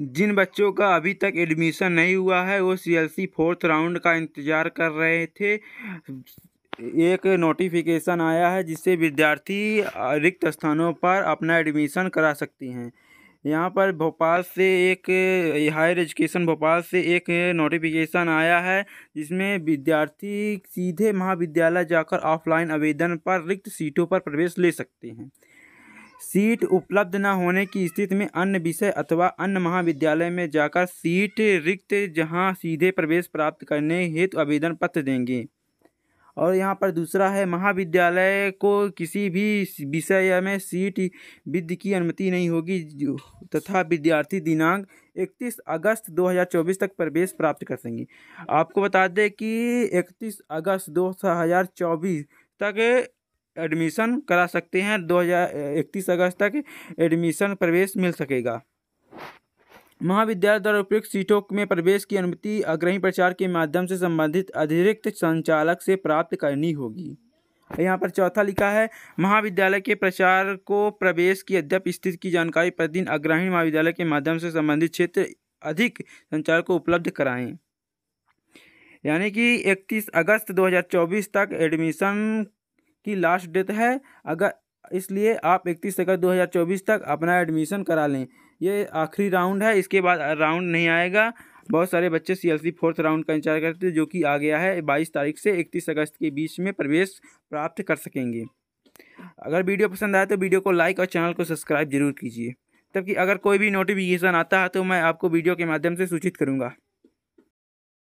जिन बच्चों का अभी तक एडमिशन नहीं हुआ है वो C L C fourth round का इंतज़ार कर रहे थे एक नोटिफिकेशन आया है जिससे विद्यार्थी रिक्त स्थानों पर अपना एडमिशन करा सकती हैं यहाँ पर भोपाल से एक हायर एजुकेशन भोपाल से एक नोटिफिकेशन आया है जिसमें विद्यार्थी सीधे महाविद्यालय जाकर ऑफलाइन आवेदन पर रिक्त सीटों पर प्रवेश ले सकते हैं सीट उपलब्ध न होने की स्थिति में अन्य विषय अथवा अन्य महाविद्यालय में जाकर सीट रिक्त जहां सीधे प्रवेश प्राप्त करने हेतु आवेदन पत्र देंगे और यहाँ पर दूसरा है महाविद्यालय को किसी भी विषय में सीट विद की अनुमति नहीं होगी तथा विद्यार्थी दिनांक 31 अगस्त 2024 तक प्रवेश प्राप्त कर सकेंगे आपको बता दें कि 31 अगस्त 2024 तक एडमिशन करा सकते हैं दो अगस्त तक एडमिशन प्रवेश मिल सकेगा महाविद्यालय द्वारा उपयुक्त सीटों में प्रवेश की अनुमति अग्रही प्रचार के माध्यम से संबंधित अतिरिक्त संचालक से प्राप्त करनी होगी यहाँ पर चौथा लिखा है महाविद्यालय के प्रचार को प्रवेश की अध्यप स्थिति की जानकारी प्रतिदिन अग्रही महाविद्यालय के माध्यम से संबंधित क्षेत्र अधिक संचालक को उपलब्ध कराएं यानी कि 31 अगस्त 2024 तक एडमिशन की लास्ट डेट है अगर इसलिए आप इकतीस अगस्त 2024 तक अपना एडमिशन करा लें ये आखिरी राउंड है इसके बाद राउंड नहीं आएगा बहुत सारे बच्चे C L C fourth round का इंतजार करते हैं जो कि आ गया है बाईस तारीख से इकतीस अगस्त के बीच में प्रवेश प्राप्त कर सकेंगे अगर वीडियो पसंद आए तो वीडियो को लाइक और चैनल को सब्सक्राइब जरूर कीजिए तबकि अगर कोई भी नोटिफिकेशन आता है तो मैं आपको वीडियो के माध्यम से सूचित करूँगा